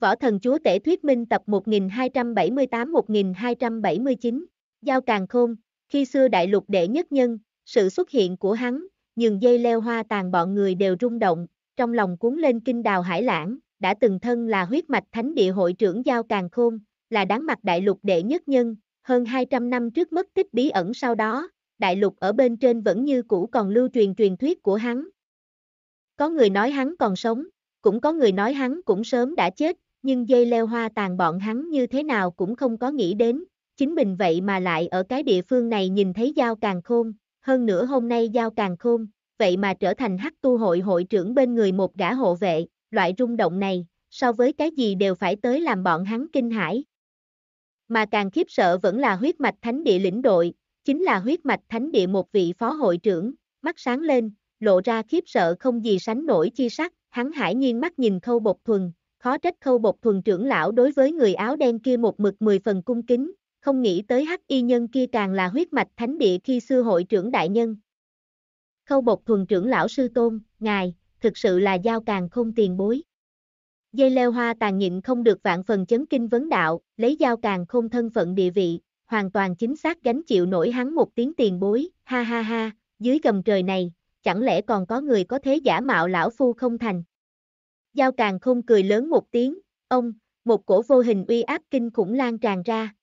Võ Thần Chúa Tể Thuyết Minh tập 1278-1279, Giao Càng Khôn, khi xưa đại lục đệ nhất nhân, sự xuất hiện của hắn, nhường dây leo hoa tàn bọn người đều rung động, trong lòng cuốn lên kinh đào hải lãng, đã từng thân là huyết mạch thánh địa hội trưởng Giao Càng Khôn, là đáng mặt đại lục đệ nhất nhân, hơn 200 năm trước mất tích bí ẩn sau đó, đại lục ở bên trên vẫn như cũ còn lưu truyền truyền thuyết của hắn. Có người nói hắn còn sống, cũng có người nói hắn cũng sớm đã chết, nhưng dây leo hoa tàn bọn hắn như thế nào cũng không có nghĩ đến, chính mình vậy mà lại ở cái địa phương này nhìn thấy Giao Càng Khôn, hơn nữa hôm nay Giao Càng Khôn, vậy mà trở thành hắc tu hội hội trưởng bên người một gã hộ vệ, loại rung động này, so với cái gì đều phải tới làm bọn hắn kinh hãi. Mà càng khiếp sợ vẫn là huyết mạch thánh địa lĩnh đội, chính là huyết mạch thánh địa một vị phó hội trưởng, mắt sáng lên, lộ ra khiếp sợ không gì sánh nổi chi sắc, hắn hải nhiên mắt nhìn khâu bột thuần, khó trách khâu bột thuần trưởng lão đối với người áo đen kia một mực mười phần cung kính, không nghĩ tới hắc y nhân kia càng là huyết mạch thánh địa khi xưa hội trưởng đại nhân. Khâu bột thuần trưởng lão sư tôn, ngài, thực sự là giao càng không tiền bối. Dây leo hoa tàn nhịn không được vạn phần chấn kinh vấn đạo, lấy giao càng không thân phận địa vị, hoàn toàn chính xác gánh chịu nổi hắn một tiếng tiền bối, ha ha ha, dưới gầm trời này, chẳng lẽ còn có người có thế giả mạo lão phu không thành. Giao càng không cười lớn một tiếng, ông, một cổ vô hình uy áp kinh khủng lan tràn ra.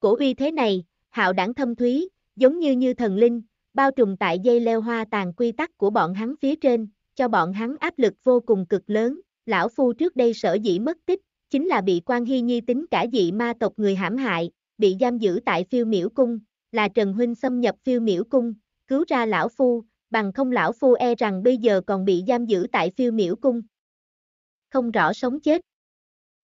Cổ uy thế này, hạo đảng thâm thúy, giống như như thần linh, bao trùm tại dây leo hoa tàn quy tắc của bọn hắn phía trên, cho bọn hắn áp lực vô cùng cực lớn. Lão Phu trước đây sở dĩ mất tích, chính là bị quan hy nhi tính cả dị ma tộc người hãm hại, bị giam giữ tại phiêu miễu cung, là Trần Huynh xâm nhập phiêu miễu cung, cứu ra Lão Phu, bằng không Lão Phu e rằng bây giờ còn bị giam giữ tại phiêu miễu cung không rõ sống chết.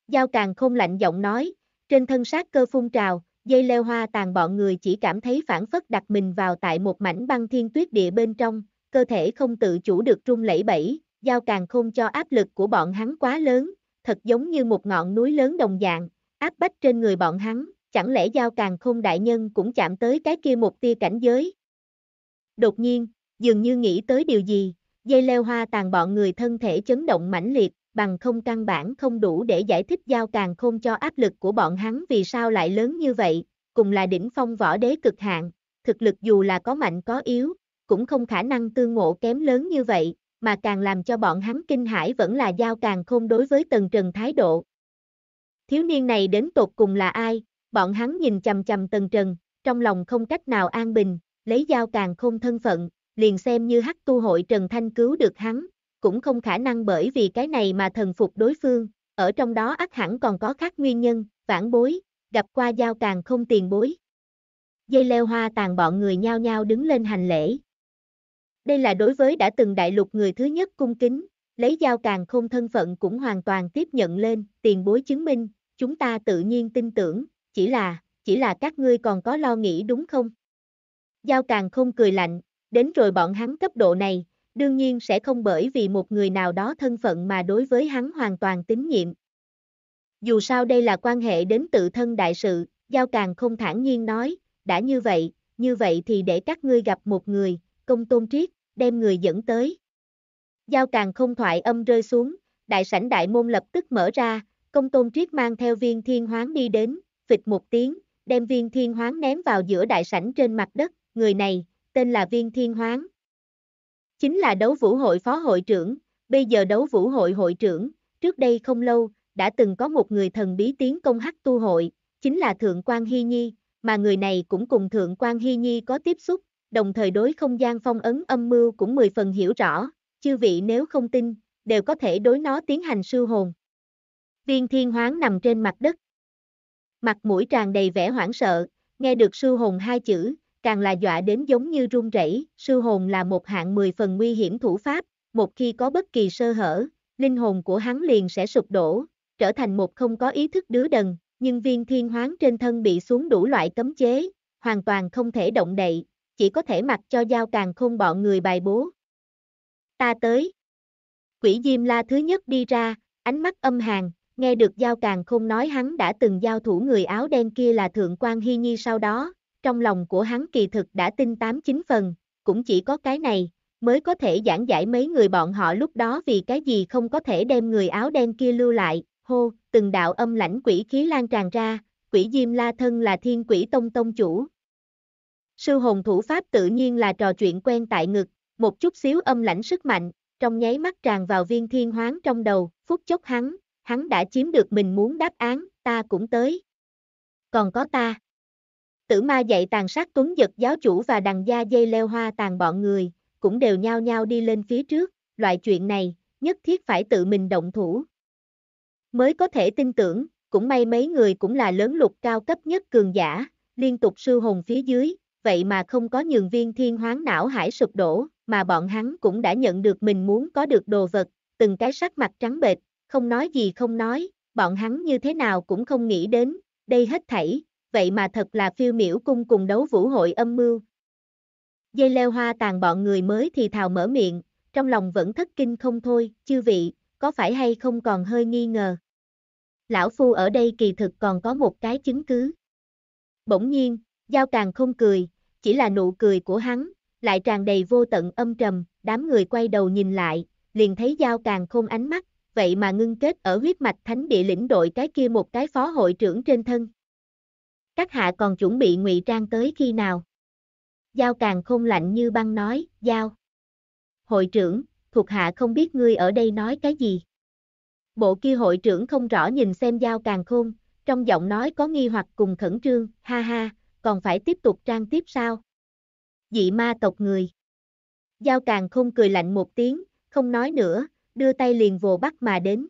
Giao càng không lạnh giọng nói, trên thân sát cơ phun trào, dây leo hoa tàn bọn người chỉ cảm thấy phản phất đặt mình vào tại một mảnh băng thiên tuyết địa bên trong, cơ thể không tự chủ được rung lẩy bẩy, giao càng không cho áp lực của bọn hắn quá lớn, thật giống như một ngọn núi lớn đồng dạng, áp bách trên người bọn hắn, chẳng lẽ giao càng không đại nhân cũng chạm tới cái kia một tia cảnh giới. Đột nhiên, dường như nghĩ tới điều gì, dây leo hoa tàn bọn người thân thể chấn động mãnh liệt, bằng không căn bản không đủ để giải thích giao càng không cho áp lực của bọn hắn vì sao lại lớn như vậy, cùng là đỉnh phong võ đế cực hạn, thực lực dù là có mạnh có yếu, cũng không khả năng tương ngộ kém lớn như vậy, mà càng làm cho bọn hắn kinh hãi vẫn là giao càng không đối với tần trần thái độ. Thiếu niên này đến tột cùng là ai, bọn hắn nhìn chầm chầm tần trần, trong lòng không cách nào an bình, lấy giao càng không thân phận, liền xem như hắc tu hội Trần Thanh cứu được hắn, cũng không khả năng bởi vì cái này mà thần phục đối phương, ở trong đó ắt hẳn còn có khác nguyên nhân, vãn bối, gặp qua giao càng không tiền bối. Dây leo hoa tàn bọn người nhao nhao đứng lên hành lễ. Đây là đối với đã từng đại lục người thứ nhất cung kính, lấy giao càng không thân phận cũng hoàn toàn tiếp nhận lên, tiền bối chứng minh, chúng ta tự nhiên tin tưởng, chỉ là, chỉ là các ngươi còn có lo nghĩ đúng không? Giao càng không cười lạnh, đến rồi bọn hắn cấp độ này, đương nhiên sẽ không bởi vì một người nào đó thân phận mà đối với hắn hoàn toàn tín nhiệm. Dù sao đây là quan hệ đến tự thân đại sự, Giao Càng không thản nhiên nói, đã như vậy, như vậy thì để các ngươi gặp một người, công tôn triết, đem người dẫn tới. Giao Càng không thoại âm rơi xuống, đại sảnh đại môn lập tức mở ra, công tôn triết mang theo viên thiên hoáng đi đến, phịch một tiếng, đem viên thiên hoáng ném vào giữa đại sảnh trên mặt đất, người này, tên là viên thiên hoáng, chính là đấu vũ hội phó hội trưởng, bây giờ đấu vũ hội hội trưởng, trước đây không lâu, đã từng có một người thần bí tiến công hắc tu hội, chính là Thượng quan Hy Nhi, mà người này cũng cùng Thượng quan Hy Nhi có tiếp xúc, đồng thời đối không gian phong ấn âm mưu cũng mười phần hiểu rõ, chư vị nếu không tin, đều có thể đối nó tiến hành sư hồn. Viên thiên hoáng nằm trên mặt đất. Mặt mũi tràn đầy vẻ hoảng sợ, nghe được sư hồn hai chữ, càng là dọa đến giống như run rẩy, sư hồn là một hạng 10 phần nguy hiểm thủ pháp, một khi có bất kỳ sơ hở, linh hồn của hắn liền sẽ sụp đổ, trở thành một không có ý thức đứa đần, nhưng viên thiên hoán trên thân bị xuống đủ loại cấm chế, hoàn toàn không thể động đậy, chỉ có thể mặc cho giao càng không bọn người bài bố. Ta tới. Quỷ Diêm La thứ nhất đi ra, ánh mắt âm hàng, nghe được giao càng không nói hắn đã từng giao thủ người áo đen kia là Thượng quan Hy Nhi sau đó, trong lòng của hắn kỳ thực đã tin tám chín phần, cũng chỉ có cái này, mới có thể giảng giải mấy người bọn họ lúc đó vì cái gì không có thể đem người áo đen kia lưu lại, hô, từng đạo âm lãnh quỷ khí lan tràn ra, quỷ Diêm La thân là thiên quỷ tông tông chủ. Sư hồn thủ pháp tự nhiên là trò chuyện quen tại ngực, một chút xíu âm lãnh sức mạnh, trong nháy mắt tràn vào viên thiên hoáng trong đầu, phút chốc hắn, hắn đã chiếm được mình muốn đáp án, ta cũng tới. Còn có ta. Tử ma dạy tàn sát tuấn giật giáo chủ và đằng gia dây leo hoa tàn bọn người, cũng đều nhao nhao đi lên phía trước, loại chuyện này, nhất thiết phải tự mình động thủ. Mới có thể tin tưởng, cũng may mấy người cũng là lớn lục cao cấp nhất cường giả, liên tục sư hồn phía dưới, vậy mà không có nhường viên thiên hoáng não hải sụp đổ, mà bọn hắn cũng đã nhận được mình muốn có được đồ vật, từng cái sắc mặt trắng bệch, không nói gì không nói, bọn hắn như thế nào cũng không nghĩ đến, đây hết thảy, vậy mà thật là phiêu miểu cung cùng đấu vũ hội âm mưu. Dây leo hoa tàn bọn người mới thì thào mở miệng, trong lòng vẫn thất kinh không thôi, chư vị, có phải hay không còn hơi nghi ngờ. Lão Phu ở đây kỳ thực còn có một cái chứng cứ. Bỗng nhiên, Giao Càng không cười, chỉ là nụ cười của hắn, lại tràn đầy vô tận âm trầm, đám người quay đầu nhìn lại, liền thấy Giao Càng không ánh mắt, vậy mà ngưng kết ở huyết mạch thánh địa lĩnh đội cái kia một cái phó hội trưởng trên thân. Các hạ còn chuẩn bị ngụy trang tới khi nào? Giao càng không lạnh như băng nói, Giao. Hội trưởng, thuộc hạ không biết ngươi ở đây nói cái gì. Bộ kia hội trưởng không rõ nhìn xem Giao càng khôn, trong giọng nói có nghi hoặc cùng khẩn trương, ha ha, còn phải tiếp tục trang tiếp sao? Dị ma tộc người. Giao càng không cười lạnh một tiếng, không nói nữa, đưa tay liền vồ bắt mà đến.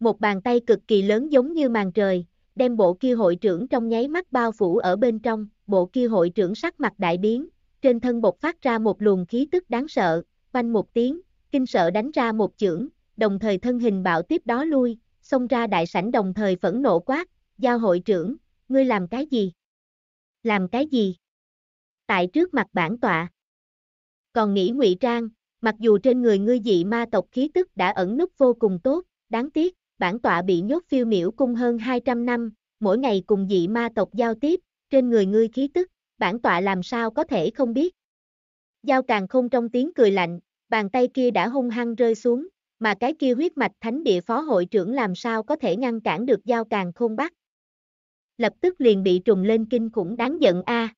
Một bàn tay cực kỳ lớn giống như màn trời, đem bộ kia hội trưởng trong nháy mắt bao phủ ở bên trong, bộ kia hội trưởng sắc mặt đại biến, trên thân bột phát ra một luồng khí tức đáng sợ, quanh một tiếng, kinh sợ đánh ra một chưởng, đồng thời thân hình bạo tiếp đó lui, xông ra đại sảnh đồng thời phẫn nộ quát, giao hội trưởng, ngươi làm cái gì? Làm cái gì? Tại trước mặt bản tọa. Còn nghĩ ngụy trang, mặc dù trên người ngươi dị ma tộc khí tức đã ẩn nút vô cùng tốt, đáng tiếc, bản tọa bị nhốt phiêu miểu cung hơn 200 năm, mỗi ngày cùng dị ma tộc giao tiếp, trên người ngươi khí tức, bản tọa làm sao có thể không biết. Giao càng không trong tiếng cười lạnh, bàn tay kia đã hung hăng rơi xuống, mà cái kia huyết mạch thánh địa phó hội trưởng làm sao có thể ngăn cản được giao càng không bắt. Lập tức liền bị trùng lên kinh khủng đáng giận a. À.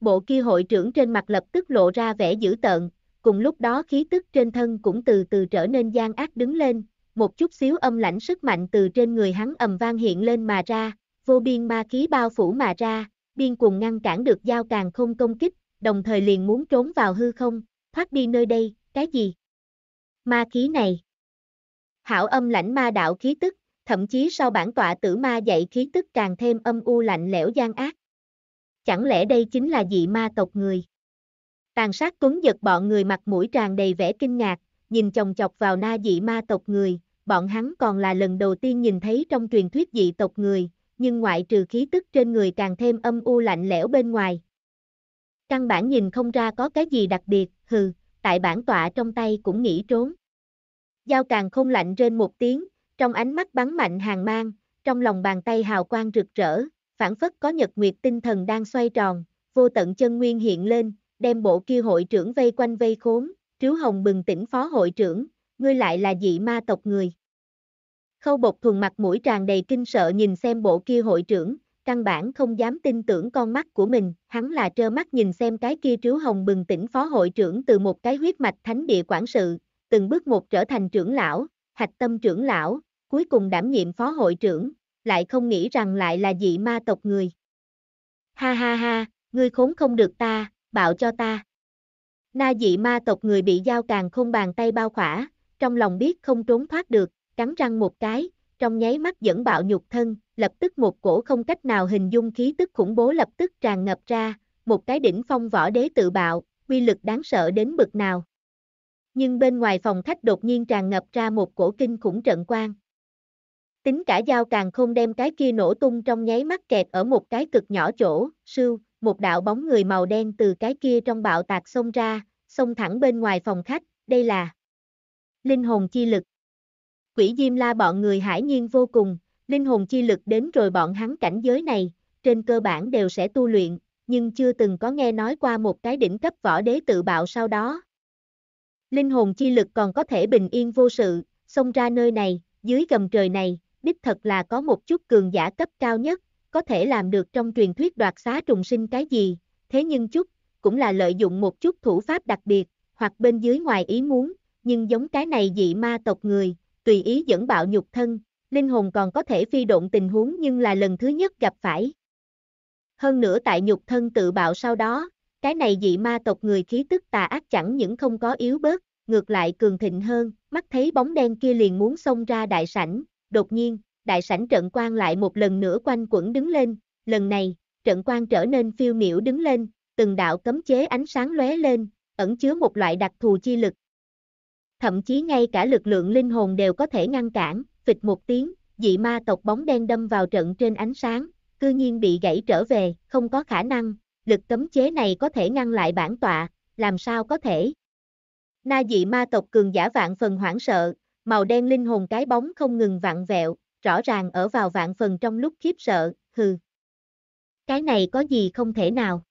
Bộ kia hội trưởng trên mặt lập tức lộ ra vẻ dữ tợn, cùng lúc đó khí tức trên thân cũng từ từ trở nên gian ác đứng lên, một chút xíu âm lãnh sức mạnh từ trên người hắn ầm vang hiện lên mà ra, vô biên ma khí bao phủ mà ra, biên cùng ngăn cản được giao càng không công kích, đồng thời liền muốn trốn vào hư không, thoát đi nơi đây, cái gì? Ma khí này. Hảo âm lãnh ma đạo khí tức, thậm chí sau bản tọa tử ma dạy khí tức càng thêm âm u lạnh lẽo gian ác. Chẳng lẽ đây chính là dị ma tộc người? Tàn sát tuấn giật bọn người mặt mũi tràn đầy vẻ kinh ngạc, nhìn chồng chọc vào na dị ma tộc người, bọn hắn còn là lần đầu tiên nhìn thấy trong truyền thuyết dị tộc người, nhưng ngoại trừ khí tức trên người càng thêm âm u lạnh lẽo bên ngoài. Căn bản nhìn không ra có cái gì đặc biệt, hừ, tại bản tọa trong tay cũng nghĩ trốn. Giao càng không lạnh trên một tiếng, trong ánh mắt bắn mạnh hàng mang, trong lòng bàn tay hào quang rực rỡ, phản phất có nhật nguyệt tinh thần đang xoay tròn, vô tận chân nguyên hiện lên, đem bộ kia hội trưởng vây quanh vây khốn, Trú Hồng bừng tỉnh phó hội trưởng, ngươi lại là dị ma tộc người. Khâu bột thuần mặt mũi tràn đầy kinh sợ nhìn xem bộ kia hội trưởng, căn bản không dám tin tưởng con mắt của mình, hắn là trơ mắt nhìn xem cái kia Trú Hồng bừng tỉnh phó hội trưởng từ một cái huyết mạch thánh địa quản sự, từng bước một trở thành trưởng lão, hạch tâm trưởng lão, cuối cùng đảm nhiệm phó hội trưởng, lại không nghĩ rằng lại là dị ma tộc người. Ha ha ha, ngươi khốn không được ta, bạo cho ta. Na dị ma tộc người bị dao càng không bàn tay bao khỏa, trong lòng biết không trốn thoát được, cắn răng một cái, trong nháy mắt dẫn bạo nhục thân, lập tức một cổ không cách nào hình dung khí tức khủng bố lập tức tràn ngập ra, một cái đỉnh phong võ đế tự bạo, quy lực đáng sợ đến bực nào. Nhưng bên ngoài phòng khách đột nhiên tràn ngập ra một cổ kinh khủng trận quang. Tính cả dao càng không đem cái kia nổ tung trong nháy mắt kẹt ở một cái cực nhỏ chỗ, sưu, một đạo bóng người màu đen từ cái kia trong bạo tạc xông ra, xông thẳng bên ngoài phòng khách, đây là linh hồn chi lực. Quỷ Diêm La bọn người hải nhiên vô cùng, linh hồn chi lực đến rồi bọn hắn cảnh giới này, trên cơ bản đều sẽ tu luyện, nhưng chưa từng có nghe nói qua một cái đỉnh cấp võ đế tự bạo sau đó. Linh hồn chi lực còn có thể bình yên vô sự, xông ra nơi này, dưới gầm trời này, đích thật là có một chút cường giả cấp cao nhất, có thể làm được trong truyền thuyết đoạt xá trùng sinh cái gì, thế nhưng chút, cũng là lợi dụng một chút thủ pháp đặc biệt, hoặc bên dưới ngoài ý muốn, nhưng giống cái này dị ma tộc người, tùy ý dẫn bạo nhục thân, linh hồn còn có thể phi độn tình huống nhưng là lần thứ nhất gặp phải. Hơn nữa tại nhục thân tự bạo sau đó, cái này dị ma tộc người khí tức tà ác chẳng những không có yếu bớt, ngược lại cường thịnh hơn, mắt thấy bóng đen kia liền muốn xông ra đại sảnh, đột nhiên, đại sảnh trận quan lại một lần nữa quanh quẩn đứng lên, lần này, trận quan trở nên phiêu miểu đứng lên, từng đạo cấm chế ánh sáng lóe lên, ẩn chứa một loại đặc thù chi lực. Thậm chí ngay cả lực lượng linh hồn đều có thể ngăn cản, phịch một tiếng, dị ma tộc bóng đen đâm vào trận trên ánh sáng, cư nhiên bị gãy trở về, không có khả năng, lực cấm chế này có thể ngăn lại bản tọa, làm sao có thể. Na dị ma tộc cường giả vạn phần hoảng sợ, màu đen linh hồn cái bóng không ngừng vặn vẹo, rõ ràng ở vào vạn phần trong lúc khiếp sợ, hừ. Cái này có gì không thể nào.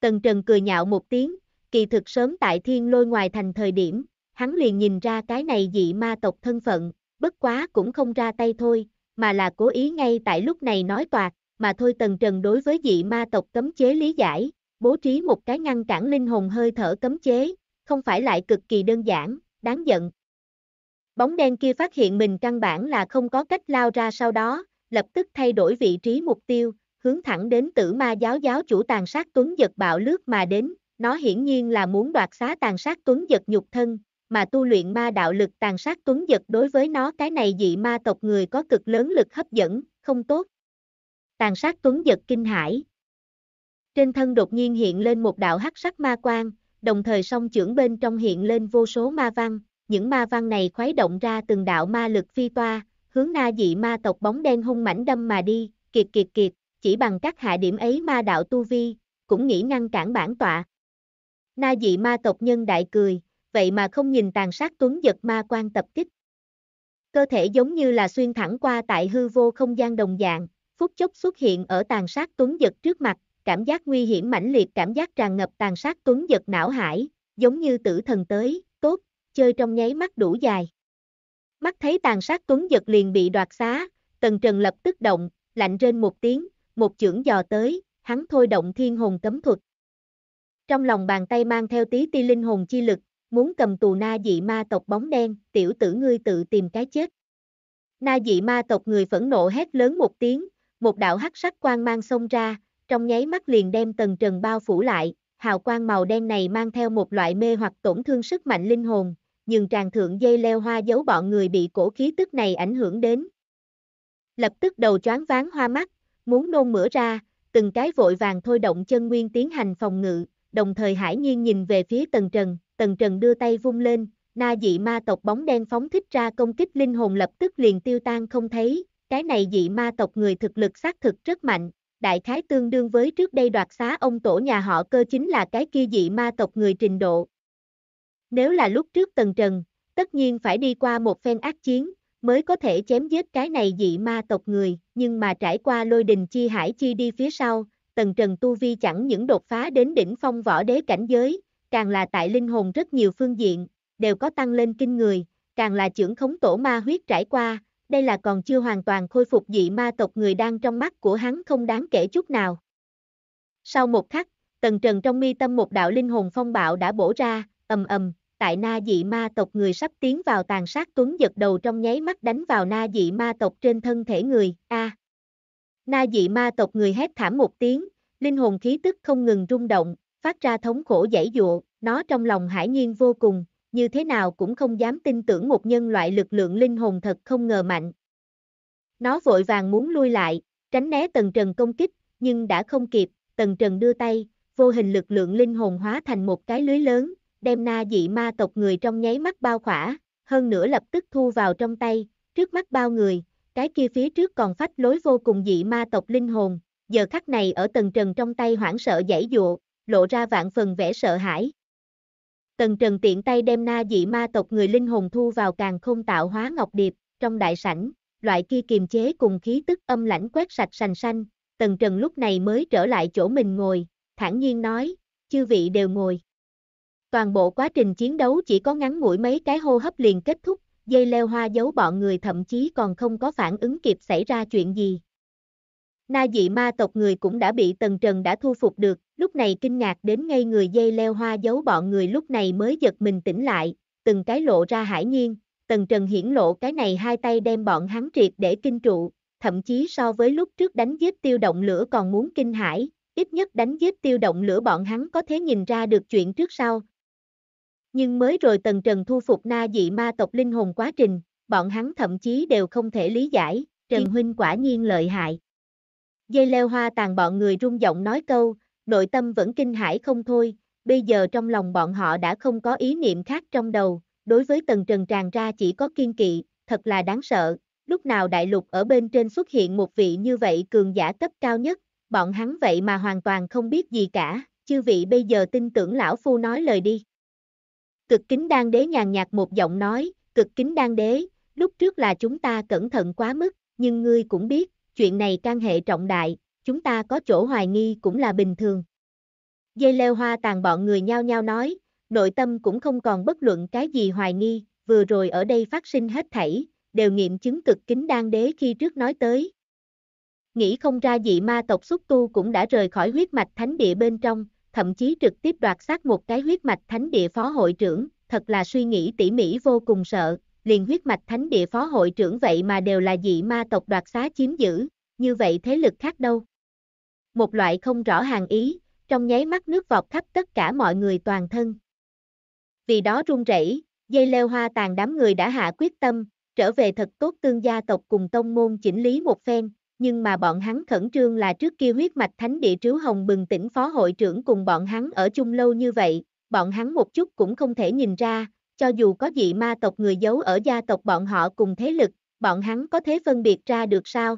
Tần Trần cười nhạo một tiếng, kỳ thực sớm tại thiên lôi ngoài thành thời điểm, hắn liền nhìn ra cái này dị ma tộc thân phận, bất quá cũng không ra tay thôi, mà là cố ý ngay tại lúc này nói toạc, mà thôi Tần Trần đối với dị ma tộc cấm chế lý giải, bố trí một cái ngăn cản linh hồn hơi thở cấm chế, không phải lại cực kỳ đơn giản, đáng giận, Bóng đen kia phát hiện mình căn bản là không có cách lao ra sau đó, lập tức thay đổi vị trí mục tiêu, hướng thẳng đến tử ma giáo giáo chủ tàn sát tuấn giật bạo lướt mà đến, nó hiển nhiên là muốn đoạt xá tàn sát tuấn giật nhục thân, mà tu luyện ma đạo lực tàn sát tuấn giật đối với nó cái này dị ma tộc người có cực lớn lực hấp dẫn, không tốt. Tàn sát tuấn giật kinh hãi. Trên thân đột nhiên hiện lên một đạo hắc sắc ma quang, đồng thời song trưởng bên trong hiện lên vô số ma văn, những ma văn này khuấy động ra từng đạo ma lực phi toa, hướng na dị ma tộc bóng đen hung mảnh đâm mà đi, kiệt kiệt kiệt, chỉ bằng các hạ điểm ấy ma đạo tu vi, cũng nghĩ ngăn cản bản tọa. Na dị ma tộc nhân đại cười, vậy mà không nhìn tàn sát tuấn giật ma quan tập kích. Cơ thể giống như là xuyên thẳng qua tại hư vô không gian đồng dạng, phút chốc xuất hiện ở tàn sát tuấn giật trước mặt, cảm giác nguy hiểm mãnh liệt cảm giác tràn ngập tàn sát tuấn giật não hải, giống như tử thần tới, chơi trong nháy mắt đủ dài. Mắt thấy tàn sát tuấn giật liền bị đoạt xá, tần trần lập tức động, lạnh trên một tiếng, một chưởng dò tới, hắn thôi động thiên hồn cấm thuật. Trong lòng bàn tay mang theo tí ti linh hồn chi lực, muốn cầm tù na dị ma tộc bóng đen, tiểu tử ngươi tự tìm cái chết. Na dị ma tộc người phẫn nộ hét lớn một tiếng, một đạo hắc sắc quang mang xông ra, trong nháy mắt liền đem tần trần bao phủ lại, hào quang màu đen này mang theo một loại mê hoặc tổn thương sức mạnh linh hồn, nhưng tràng thượng dây leo hoa giấu bọn người bị cổ khí tức này ảnh hưởng đến. Lập tức đầu choáng váng hoa mắt, muốn nôn mửa ra, từng cái vội vàng thôi động chân nguyên tiến hành phòng ngự, đồng thời hải nhiên nhìn về phía tầng trần, tầng trần đưa tay vung lên, na dị ma tộc bóng đen phóng thích ra công kích linh hồn lập tức liền tiêu tan không thấy, cái này dị ma tộc người thực lực xác thực rất mạnh, đại khái tương đương với trước đây đoạt xá ông tổ nhà họ cơ chính là cái kia dị ma tộc người trình độ. Nếu là lúc trước tần trần, tất nhiên phải đi qua một phen ác chiến, mới có thể chém giết cái này dị ma tộc người, nhưng mà trải qua lôi đình chi hải chi đi phía sau, tần trần tu vi chẳng những đột phá đến đỉnh phong võ đế cảnh giới, càng là tại linh hồn rất nhiều phương diện, đều có tăng lên kinh người, càng là trưởng khống tổ ma huyết trải qua, đây là còn chưa hoàn toàn khôi phục dị ma tộc người đang trong mắt của hắn không đáng kể chút nào. Sau một khắc, tần trần trong mi tâm một đạo linh hồn phong bạo đã bổ ra, ầm ầm, tại na dị ma tộc người sắp tiến vào tàn sát tuấn giật đầu trong nháy mắt đánh vào na dị ma tộc trên thân thể người, a. Na dị ma tộc người hét thảm một tiếng, linh hồn khí tức không ngừng rung động, phát ra thống khổ dãy dụa, nó trong lòng hải nhiên vô cùng, như thế nào cũng không dám tin tưởng một nhân loại lực lượng linh hồn thật không ngờ mạnh. Nó vội vàng muốn lui lại, tránh né Tần Trần công kích, nhưng đã không kịp, Tần Trần đưa tay, vô hình lực lượng linh hồn hóa thành một cái lưới lớn, đem na dị ma tộc người trong nháy mắt bao khỏa, hơn nữa lập tức thu vào trong tay, trước mắt bao người, cái kia phía trước còn phách lối vô cùng dị ma tộc linh hồn, giờ khắc này ở Tần Trần trong tay hoảng sợ giải dụa, lộ ra vạn phần vẻ sợ hãi. Tần Trần tiện tay đem na dị ma tộc người linh hồn thu vào càng không tạo hóa ngọc điệp, trong đại sảnh, loại kia kiềm chế cùng khí tức âm lãnh quét sạch sành xanh, Tần Trần lúc này mới trở lại chỗ mình ngồi, thản nhiên nói, chư vị đều ngồi. Toàn bộ quá trình chiến đấu chỉ có ngắn ngủi mấy cái hô hấp liền kết thúc, dây leo hoa giấu bọn người thậm chí còn không có phản ứng kịp xảy ra chuyện gì. Na dị ma tộc người cũng đã bị Tần Trần đã thu phục được, lúc này kinh ngạc đến ngay người dây leo hoa giấu bọn người lúc này mới giật mình tỉnh lại, từng cái lộ ra hải nhiên, tần trần hiển lộ cái này hai tay đem bọn hắn triệt để kinh trụ, thậm chí so với lúc trước đánh giết tiêu động lửa còn muốn kinh hải, ít nhất đánh giết tiêu động lửa bọn hắn có thể nhìn ra được chuyện trước sau. Nhưng mới rồi tần trần thu phục na dị ma tộc linh hồn quá trình, bọn hắn thậm chí đều không thể lý giải, Trần Huynh quả nhiên lợi hại. Dây leo hoa tàn bọn người rung giọng nói câu, nội tâm vẫn kinh hãi không thôi, bây giờ trong lòng bọn họ đã không có ý niệm khác trong đầu, đối với tần trần tràn ra chỉ có kiên kỵ, thật là đáng sợ, lúc nào đại lục ở bên trên xuất hiện một vị như vậy cường giả cấp cao nhất, bọn hắn vậy mà hoàn toàn không biết gì cả, chư vị bây giờ tin tưởng lão phu nói lời đi. Cực kính đan đế nhàn nhạt một giọng nói, cực kính đan đế, lúc trước là chúng ta cẩn thận quá mức, nhưng ngươi cũng biết, chuyện này can hệ trọng đại, chúng ta có chỗ hoài nghi cũng là bình thường. Dây leo hoa tàn bọn người nhao nhao nói, nội tâm cũng không còn bất luận cái gì hoài nghi, vừa rồi ở đây phát sinh hết thảy, đều nghiệm chứng cực kính đan đế khi trước nói tới. Nghĩ không ra dị ma tộc xúc tu cũng đã rời khỏi huyết mạch thánh địa bên trong, thậm chí trực tiếp đoạt xác một cái huyết mạch thánh địa phó hội trưởng, thật là suy nghĩ tỉ mỉ vô cùng sợ, liền huyết mạch thánh địa phó hội trưởng vậy mà đều là dị ma tộc đoạt xá chiếm giữ, như vậy thế lực khác đâu một loại không rõ hàng ý, trong nháy mắt nước vọt khắp tất cả mọi người toàn thân. Vì đó run rẩy, dây leo hoa tàn đám người đã hạ quyết tâm, trở về thật tốt tương gia tộc cùng tông môn chỉnh lý một phen, nhưng mà bọn hắn khẩn trương là trước kia huyết mạch thánh địa trứ hồng bừng tỉnh phó hội trưởng cùng bọn hắn ở chung lâu như vậy, bọn hắn một chút cũng không thể nhìn ra, cho dù có dị ma tộc người giấu ở gia tộc bọn họ cùng thế lực, bọn hắn có thế phân biệt ra được sao?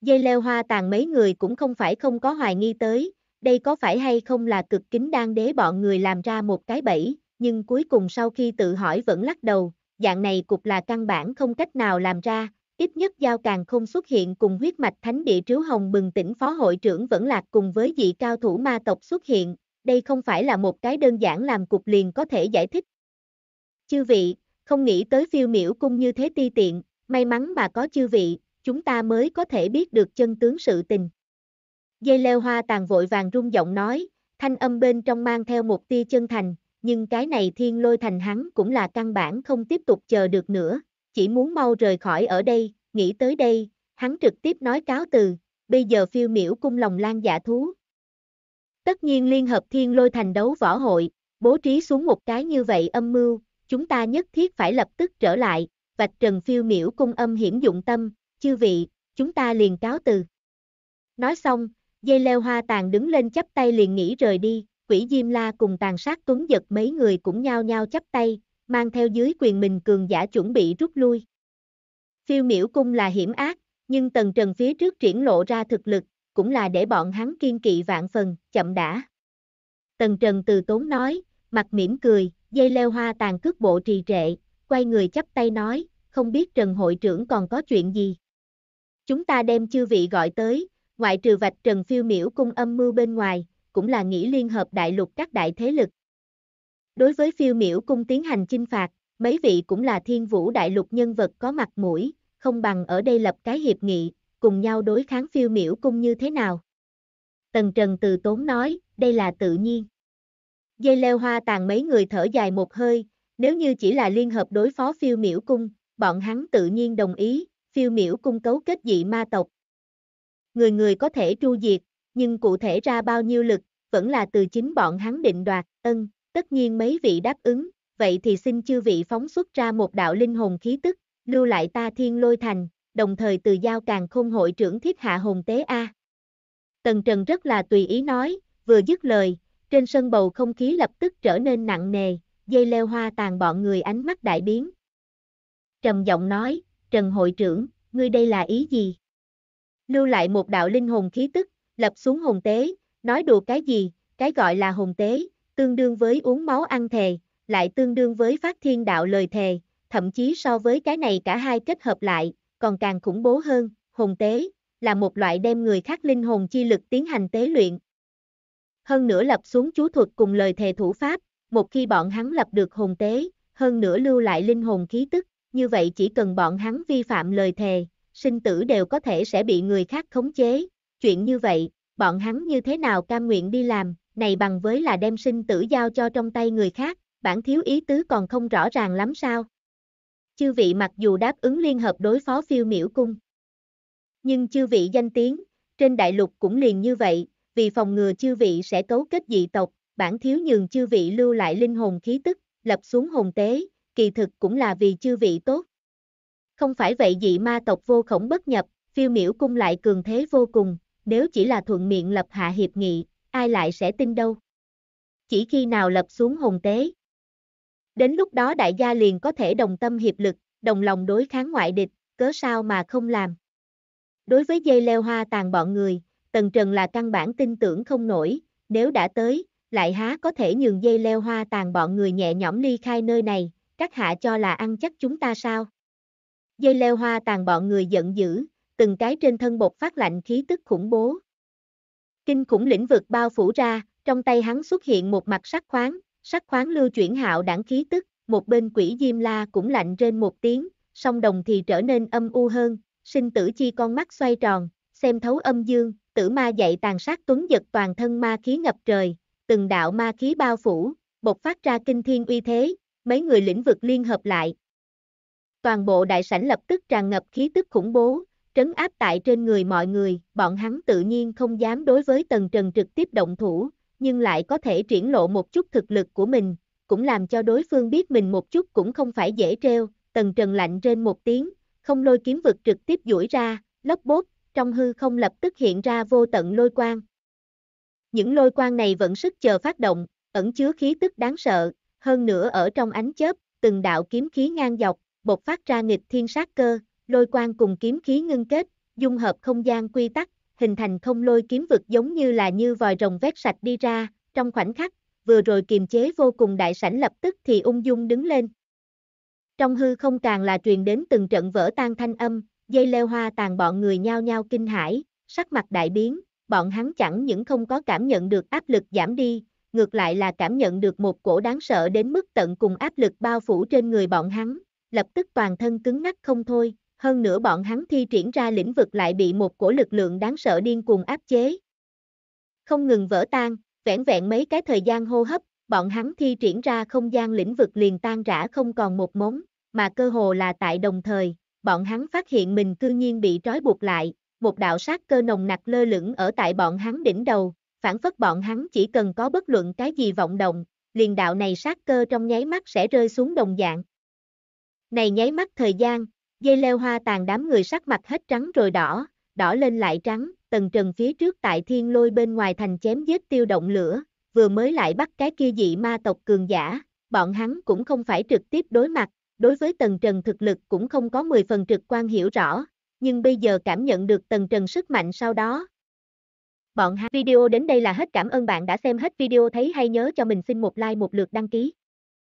Dây leo hoa tàn mấy người cũng không phải không có hoài nghi tới, đây có phải hay không là cực kính đang đế bọn người làm ra một cái bẫy, nhưng cuối cùng sau khi tự hỏi vẫn lắc đầu, dạng này cục là căn bản không cách nào làm ra, ít nhất giao càng không xuất hiện cùng huyết mạch thánh địa Triếu Hồng bừng tỉnh phó hội trưởng vẫn lạc cùng với dị cao thủ ma tộc xuất hiện, đây không phải là một cái đơn giản làm cục liền có thể giải thích. Chư vị, không nghĩ tới phiêu miểu cung như thế ti tiện, may mắn mà có chư vị, chúng ta mới có thể biết được chân tướng sự tình. Dây leo hoa tàn vội vàng rung giọng nói, thanh âm bên trong mang theo một tia chân thành, nhưng cái này thiên lôi thành hắn cũng là căn bản không tiếp tục chờ được nữa, chỉ muốn mau rời khỏi ở đây, nghĩ tới đây, hắn trực tiếp nói cáo từ, bây giờ phiêu miểu cung lòng lan giả dạ thú. Tất nhiên Liên Hợp Thiên Lôi Thành đấu võ hội, bố trí xuống một cái như vậy âm mưu, chúng ta nhất thiết phải lập tức trở lại, vạch trần phiêu miểu cung âm hiểm dụng tâm, chư vị, chúng ta liền cáo từ. Nói xong, dây leo hoa tàn đứng lên chắp tay liền nghĩ rời đi, quỷ Diêm La cùng tàn sát tuấn giật mấy người cũng nhao nhao chắp tay, mang theo dưới quyền mình cường giả chuẩn bị rút lui. Phiêu miễu cung là hiểm ác, nhưng tầng trần phía trước triển lộ ra thực lực, cũng là để bọn hắn kiên kỵ vạn phần, chậm đã. Tần trần từ tốn nói, mặt mỉm cười, dây leo hoa tàn cước bộ trì trệ, quay người chắp tay nói, không biết trần hội trưởng còn có chuyện gì chúng ta đem chư vị gọi tới, ngoại trừ vạch trần phiêu miểu cung âm mưu bên ngoài, cũng là nghĩ liên hợp đại lục các đại thế lực. Đối với phiêu miểu cung tiến hành chinh phạt, mấy vị cũng là thiên vũ đại lục nhân vật có mặt mũi, không bằng ở đây lập cái hiệp nghị, cùng nhau đối kháng phiêu miểu cung như thế nào. Tần Trần từ tốn nói, đây là tự nhiên. Dây leo hoa tàn mấy người thở dài một hơi, nếu như chỉ là liên hợp đối phó phiêu miểu cung, bọn hắn tự nhiên đồng ý, phiêu miểu cung cấu kết dị ma tộc. Người người có thể tru diệt, nhưng cụ thể ra bao nhiêu lực, vẫn là từ chính bọn hắn định đoạt, ân, tất nhiên mấy vị đáp ứng, vậy thì xin chư vị phóng xuất ra một đạo linh hồn khí tức, lưu lại ta thiên lôi thành, đồng thời từ giao càng không hội trưởng thiết hạ hồn tế A. Tần Trần rất là tùy ý nói, vừa dứt lời, trên sân bầu không khí lập tức trở nên nặng nề, dây leo hoa tàn bọn người ánh mắt đại biến. Trầm giọng nói, Trần hội trưởng, ngươi đây là ý gì? Lưu lại một đạo linh hồn khí tức, lập xuống hồn tế, nói đùa cái gì, cái gọi là hồn tế, tương đương với uống máu ăn thề, lại tương đương với phát thiên đạo lời thề, thậm chí so với cái này cả hai kết hợp lại, còn càng khủng bố hơn, hồn tế, là một loại đem người khác linh hồn chi lực tiến hành tế luyện. Hơn nữa lập xuống chú thuật cùng lời thề thủ pháp, một khi bọn hắn lập được hồn tế, hơn nữa lưu lại linh hồn khí tức, như vậy chỉ cần bọn hắn vi phạm lời thề, sinh tử đều có thể sẽ bị người khác khống chế, chuyện như vậy, bọn hắn như thế nào cam nguyện đi làm, này bằng với là đem sinh tử giao cho trong tay người khác, bản thiếu ý tứ còn không rõ ràng lắm sao. Chư vị mặc dù đáp ứng liên hợp đối phó phiêu miễu cung, nhưng chư vị danh tiếng, trên đại lục cũng liền như vậy, vì phòng ngừa chư vị sẽ cấu kết dị tộc, bản thiếu nhường chư vị lưu lại linh hồn khí tức, lập xuống hồn tế, kỳ thực cũng là vì chư vị tốt. Không phải vậy dị ma tộc vô khổng bất nhập, phiêu miểu cung lại cường thế vô cùng, nếu chỉ là thuận miệng lập hạ hiệp nghị, ai lại sẽ tin đâu. Chỉ khi nào lập xuống hồn tế. Đến lúc đó đại gia liền có thể đồng tâm hiệp lực, đồng lòng đối kháng ngoại địch, cớ sao mà không làm. Đối với dây leo hoa tàn bọn người, Tần Trần là căn bản tin tưởng không nổi, nếu đã tới, lại há có thể nhường dây leo hoa tàn bọn người nhẹ nhõm ly khai nơi này, các hạ cho là ăn chắc chúng ta sao? Dây leo hoa tàn bọn người giận dữ, từng cái trên thân bột phát lạnh khí tức khủng bố. Kinh khủng lĩnh vực bao phủ ra, trong tay hắn xuất hiện một mặt sắc khoáng, sắc khoáng lưu chuyển hạo đẳng khí tức, một bên quỷ Diêm La cũng lạnh trên một tiếng, song đồng thì trở nên âm u hơn, sinh tử chi con mắt xoay tròn, xem thấu âm dương, tử ma dạy tàn sát tuấn giật toàn thân ma khí ngập trời, từng đạo ma khí bao phủ, bột phát ra kinh thiên uy thế, mấy người lĩnh vực liên hợp lại. Toàn bộ đại sảnh lập tức tràn ngập khí tức khủng bố, trấn áp tại trên người mọi người, bọn hắn tự nhiên không dám đối với Tần Trần trực tiếp động thủ, nhưng lại có thể triển lộ một chút thực lực của mình, cũng làm cho đối phương biết mình một chút cũng không phải dễ treo, Tần Trần lạnh trên một tiếng, không lôi kiếm vực trực tiếp duỗi ra, lấp bốt, trong hư không lập tức hiện ra vô tận lôi quang. Những lôi quang này vẫn sức chờ phát động, ẩn chứa khí tức đáng sợ, hơn nữa ở trong ánh chớp, từng đạo kiếm khí ngang dọc, bộc phát ra nghịch thiên sát cơ, lôi quang cùng kiếm khí ngưng kết, dung hợp không gian quy tắc, hình thành không lôi kiếm vực giống như là như vòi rồng vét sạch đi ra, trong khoảnh khắc, vừa rồi kiềm chế vô cùng đại sảnh lập tức thì ung dung đứng lên. Trong hư không càng là truyền đến từng trận vỡ tan thanh âm, dây leo hoa tàn bọn người nhao nhao kinh hãi, sắc mặt đại biến, bọn hắn chẳng những không có cảm nhận được áp lực giảm đi, ngược lại là cảm nhận được một cổ đáng sợ đến mức tận cùng áp lực bao phủ trên người bọn hắn, lập tức toàn thân cứng ngắc không thôi, hơn nữa bọn hắn thi triển ra lĩnh vực lại bị một cổ lực lượng đáng sợ điên cuồng áp chế. Không ngừng vỡ tan, vẻn vẹn mấy cái thời gian hô hấp, bọn hắn thi triển ra không gian lĩnh vực liền tan rã không còn một mống, mà cơ hồ là tại đồng thời, bọn hắn phát hiện mình cư nhiên bị trói buộc lại, một đạo sát cơ nồng nặc lơ lửng ở tại bọn hắn đỉnh đầu, phản phất bọn hắn chỉ cần có bất luận cái gì vọng động, liền đạo này sát cơ trong nháy mắt sẽ rơi xuống đồng dạng. Này nháy mắt thời gian, dây leo hoa tàn đám người sắc mặt hết trắng rồi đỏ, đỏ lên lại trắng, tầng trần phía trước tại thiên lôi bên ngoài thành chém giết tiêu động lửa, vừa mới lại bắt cái kia dị ma tộc cường giả, bọn hắn cũng không phải trực tiếp đối mặt, đối với tầng trần thực lực cũng không có 10 phần trực quan hiểu rõ, nhưng bây giờ cảm nhận được tầng trần sức mạnh sau đó, Bọn ha video đến đây là hết cảm ơn bạn đã xem hết video thấy hay nhớ cho mình xin một like một lượt đăng ký.